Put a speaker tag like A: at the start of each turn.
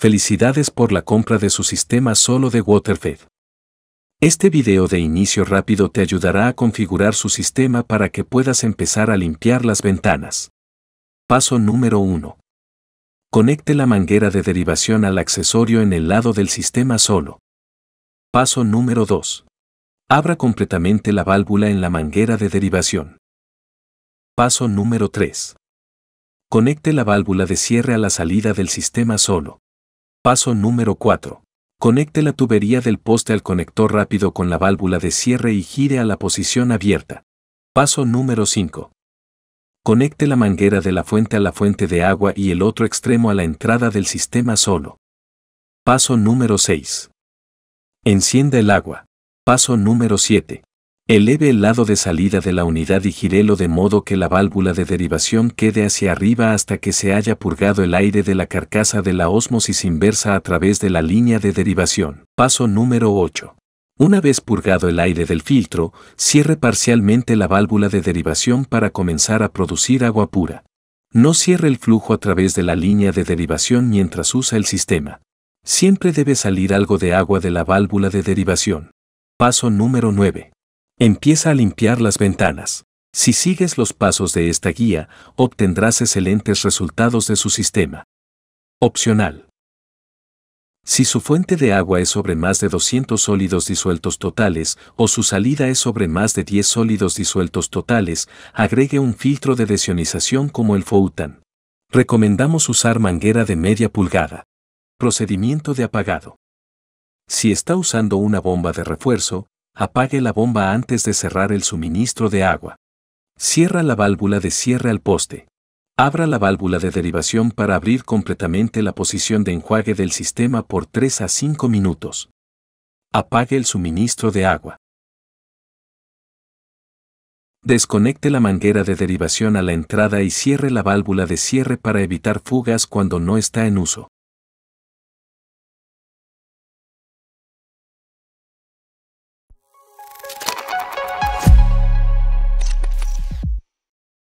A: Felicidades por la compra de su sistema solo de Waterfed. Este video de inicio rápido te ayudará a configurar su sistema para que puedas empezar a limpiar las ventanas. Paso número 1. Conecte la manguera de derivación al accesorio en el lado del sistema solo. Paso número 2. Abra completamente la válvula en la manguera de derivación. Paso número 3. Conecte la válvula de cierre a la salida del sistema solo. Paso número 4. Conecte la tubería del poste al conector rápido con la válvula de cierre y gire a la posición abierta. Paso número 5. Conecte la manguera de la fuente a la fuente de agua y el otro extremo a la entrada del sistema solo. Paso número 6. Encienda el agua. Paso número 7. Eleve el lado de salida de la unidad y girelo de modo que la válvula de derivación quede hacia arriba hasta que se haya purgado el aire de la carcasa de la osmosis inversa a través de la línea de derivación. Paso número 8. Una vez purgado el aire del filtro, cierre parcialmente la válvula de derivación para comenzar a producir agua pura. No cierre el flujo a través de la línea de derivación mientras usa el sistema. Siempre debe salir algo de agua de la válvula de derivación. Paso número 9. Empieza a limpiar las ventanas. Si sigues los pasos de esta guía, obtendrás excelentes resultados de su sistema. Opcional. Si su fuente de agua es sobre más de 200 sólidos disueltos totales o su salida es sobre más de 10 sólidos disueltos totales, agregue un filtro de desionización como el Foutan. Recomendamos usar manguera de media pulgada. Procedimiento de apagado. Si está usando una bomba de refuerzo, apague la bomba antes de cerrar el suministro de agua. Cierra la válvula de cierre al poste. Abra la válvula de derivación para abrir completamente la posición de enjuague del sistema por 3 a 5 minutos. Apague el suministro de agua. Desconecte la manguera de derivación a la entrada y cierre la válvula de cierre para evitar fugas cuando no está en uso.